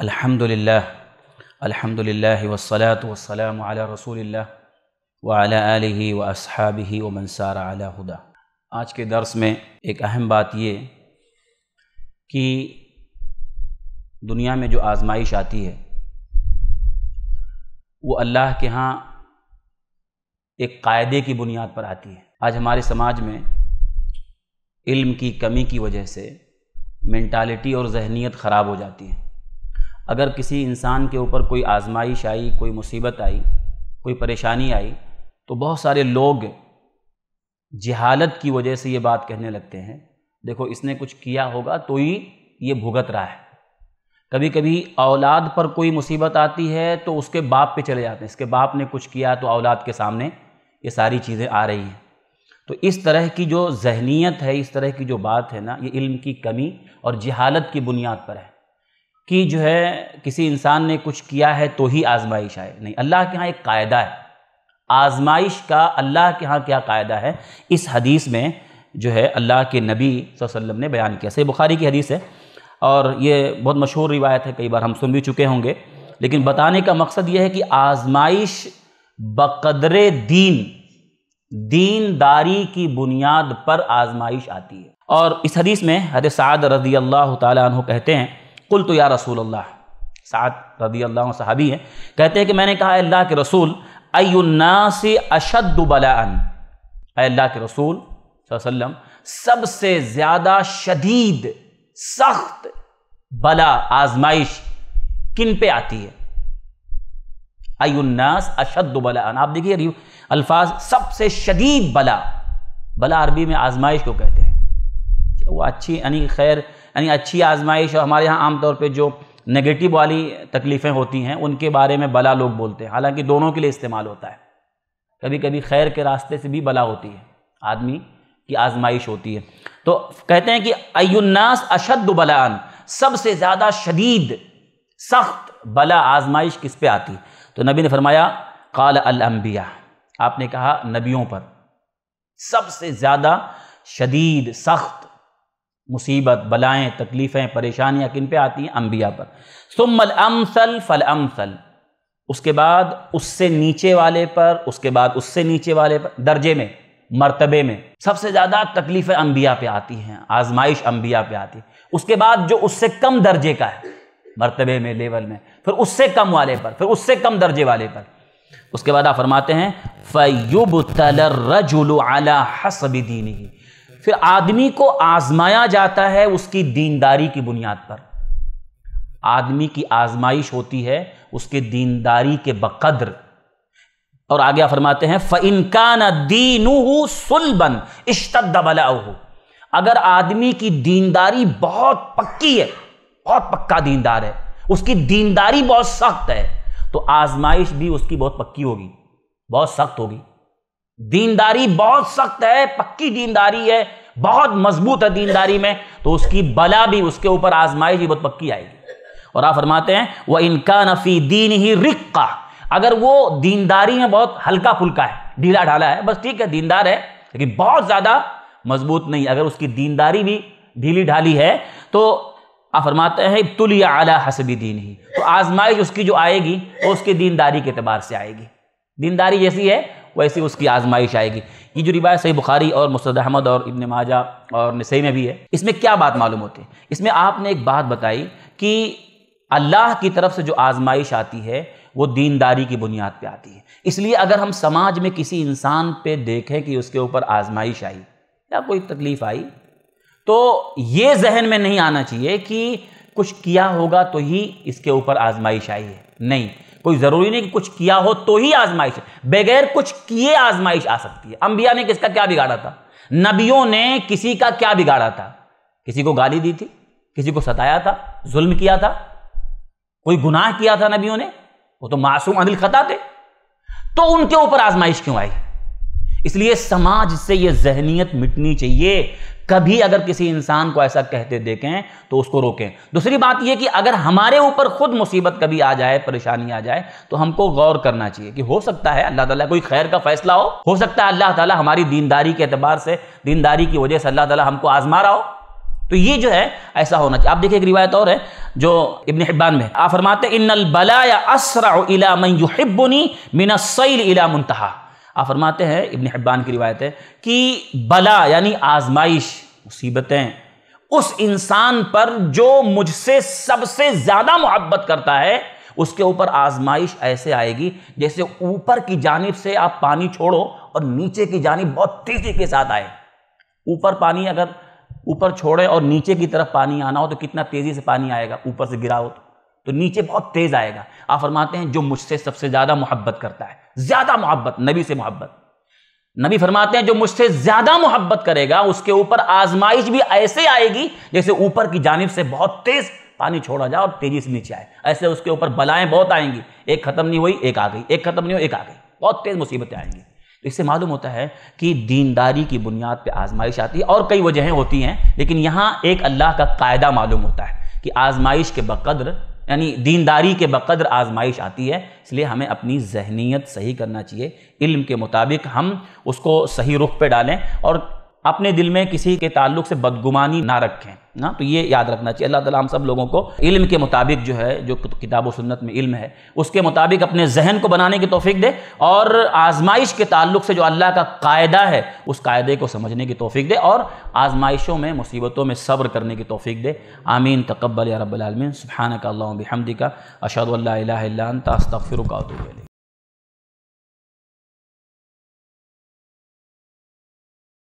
अल्हम्दुलिल्लाह अल्हम्दुलिल्लाह वसलात वसलाम अला रसूलिल्लाह व अला आलिही व असहाबिही व मनसार अला हुदा आज के दर्स में एक अहम बात ये कि दुनिया में जो आजमाइश आती है वो अल्लाह के यहाँ एक कायदे की बुनियाद पर आती है आज हमारे समाज में इल्म की कमी की वजह से मैंटालिटी और जहनीत ख़राब हो जाती है अगर किसी इंसान के ऊपर कोई आजमाइश आई कोई मुसीबत आई कोई परेशानी आई तो बहुत सारे लोग जहालत की वजह से ये बात कहने लगते हैं देखो इसने कुछ किया होगा तो ही ये भुगत रहा है कभी कभी औलाद पर कोई मुसीबत आती है तो उसके बाप पे चले जाते हैं इसके बाप ने कुछ किया तो औलाद के सामने ये सारी चीज़ें आ रही हैं तो इस तरह की जो जहनीत है इस तरह की जो बात है ना ये इल्म की कमी और जहालत की बुनियाद पर है कि जो है किसी इंसान ने कुछ किया है तो ही आजमाइश आए नहीं अल्लाह के यहाँ एक कायदा है आजमाइश का अल्लाह के यहाँ क्या कायदा है इस हदीस में जो है अल्लाह के नबी वसल्लम ने बयान किया सही बुखारी की हदीस है और ये बहुत मशहूर रिवायत है कई बार हम सुन भी चुके होंगे लेकिन बताने का मकसद यह है कि आजमाइश बकदर दीन दीनदारी की बुनियाद पर आजमाइश आती है और इस हदीस में हद साद रजी अल्लाह तहते हैं कुल तो या रसूल अल्लाह साथ रदी अल्लाह साहबी हैं कहते हैं कि मैंने कहा अल्लाह के रसूल अयुन्ना से अशद बलान अल्लाह के रसूल वसल्लम सबसे ज़्यादा शदीद सख्त बला आजमाइश किन पे आती है अयुन्नास अशद बला आप देखिए अल्फाज सबसे शदीद बला बला अरबी में आजमाइश को कहते हैं वो अच्छी यानी खैर यानी अच्छी आजमाइश और हमारे यहाँ आमतौर पर जो नेगेटिव वाली तकलीफ़ें होती हैं उनके बारे में भला लोग बोलते हैं हालांकि दोनों के लिए इस्तेमाल होता है कभी कभी खैर के रास्ते से भी भला होती है आदमी की आजमाइश होती है तो कहते हैं कि अयुन्नास अशद बलान सबसे ज़्यादा शदीद सख्त बला आजमाइश किस पे आती तो नबी ने फरमाया काल अलम्बिया आपने कहा नबियों पर सबसे ज़्यादा शदीद सख्त मुसीबत बलाएँ तकलीफ़ें परेशानियाँ किन पे आती हैं अम्बिया पर सुमल अमसल फल अमसल उसके बाद उससे नीचे वाले पर उसके बाद उससे नीचे वाले पर दर्जे में मरतबे में सबसे ज़्यादा तकलीफ़ें अम्बिया पे आती हैं आजमाइश अम्बिया पे आती है उसके बाद जो उससे कम दर्जे का है मरतबे में लेवल में फिर उससे कम वाले पर फिर उससे कम दर्जे वाले पर उसके बाद आप फरमाते हैं फ़युब तलर रजुल हसबी दीनी फिर आदमी को आजमाया जाता है उसकी दीनदारी की बुनियाद पर आदमी की आजमाइश होती है उसके दीनदारी के बकद्र और आगे फरमाते हैं फ़िनका न दीन सुलबन इश्तद बलाह अगर आदमी की दीनदारी बहुत पक्की है बहुत पक्का दीनदार है उसकी दीनदारी बहुत सख्त है तो आजमाइश भी उसकी बहुत पक्की होगी बहुत सख्त होगी दीनदारी बहुत सख्त है पक्की दीनदारी है बहुत मजबूत है दीनदारी में तो उसकी बला भी उसके ऊपर आजमाई भी बहुत पक्की आएगी और आप फरमाते हैं वह इनका नफी दीन ही रिक्का अगर वो दीनदारी में बहुत हल्का फुल्का है ढीला ढाला है बस ठीक है दीनदार है लेकिन बहुत ज़्यादा मजबूत नहीं अगर उसकी दीनदारी भी ढीली ढाली है तो आप फरमाते हैं तुलिया आला हसबी दीन ही तो आजमाइश उसकी जो आएगी वो तो उसकी दीनदारी के अतबार से आएगी दीनदारी जैसी है वैसे उसकी आजमाइश आएगी ये जो रिवायत सही बुखारी और मुस्द अहमद और इब्न माजा और नसई में भी है इसमें क्या बात मालूम होती है इसमें आपने एक बात बताई कि अल्लाह की तरफ से जो आजमाइश आती है वो दीनदारी की बुनियाद पे आती है इसलिए अगर हम समाज में किसी इंसान पे देखें कि उसके ऊपर आजमाइश आई या कोई तकलीफ़ आई तो ये जहन में नहीं आना चाहिए कि कुछ किया होगा तो ही इसके ऊपर आजमाइश आई है नहीं कोई ज़रूरी नहीं कि कुछ किया हो तो ही आजमाइश बगैर कुछ किए आजमाइश आ सकती है अंबिया ने किसका क्या बिगाड़ा था नबियों ने किसी का क्या बिगाड़ा था किसी को गाली दी थी किसी को सताया था जुल्म किया था कोई गुनाह किया था नबियों ने वो तो मासूम अनिल खता थे तो उनके ऊपर आजमाइश क्यों आई इसलिए समाज से यह जहनीत मिटनी चाहिए कभी अगर किसी इंसान को ऐसा कहते देखें तो उसको रोकें दूसरी बात यह कि अगर हमारे ऊपर खुद मुसीबत कभी आ जाए परेशानी आ जाए तो हमको गौर करना चाहिए कि हो सकता है अल्लाह ताला कोई खैर का फैसला हो हो सकता है अल्लाह ताला हमारी दीनदारी के अतबार से दीनदारी की वजह से अल्लाह ताला हमको आजमा रहा हो तो ये जो है ऐसा होना चाहिए आप देखिए एक रिवायत और है जो इबन हिब्बान में आप फरमाते इन बलाया असरा इला मन युहिब्बुनी मिन सैल इला मुंतहा आप फरमाते हैं इबन हब्बान की रिवायत है कि बला यानी आजमाइश मुसीबतें उस इंसान पर जो मुझसे सबसे ज़्यादा मोहब्बत करता है उसके ऊपर आजमाइश ऐसे आएगी जैसे ऊपर की जानब से आप पानी छोड़ो और नीचे की जानब बहुत तेज़ी के साथ आए ऊपर पानी अगर ऊपर छोड़े और नीचे की तरफ पानी आना हो तो कितना तेज़ी से पानी आएगा ऊपर से गिरा हो तो, तो नीचे बहुत तेज़ आएगा आप फरमाते हैं जो मुझसे सबसे ज़्यादा मोहब्बत करता है ज्यादा मोहब्बत नबी से मोहब्बत नबी फरमाते हैं जो मुझसे ज्यादा मोहब्बत करेगा उसके ऊपर आजमाइश भी ऐसे आएगी जैसे ऊपर की जानब से बहुत तेज पानी छोड़ा जाए और तेजी से नीचे आए ऐसे उसके ऊपर बलाएं बहुत आएंगी एक खत्म नहीं हुई एक आ गई एक खत्म नहीं हुई एक आ गई बहुत तेज मुसीबतें आएंगी तो इससे मालूम होता है कि दीनदारी की बुनियाद पर आजमाइश आती है और कई वजहें होती हैं लेकिन यहाँ एक अल्लाह का कायदा मालूम होता है कि आजमाइश के बकद्र यानी दीनदारी के बकदर आजमाइश आती है इसलिए हमें अपनी जहनीत सही करना चाहिए इल्म के मुताबिक हम उसको सही रुख पे डालें और अपने दिल में किसी के ताल्लुक से बदगुमानी ना रखें ना तो ये याद रखना चाहिए अल्लाह ताला हम सब लोगों को इल्म के मुताबिक जो है जो किताब सुन्नत में इल्म है उसके मुताबिक अपने जहन को बनाने की तोफ़ी दे और आजमाइश के ताल्लुक से जो अल्लाह का कायदा है उस कायदे को समझने की तोफ़ी दे और आजमाइशों में मुसीबतों में सब्र करने की तोफ़ी दे आमीन तकबल या रबालमीन सुबहान का अल्लाह हमदी का अशद अल्ला तस्तफ़िर का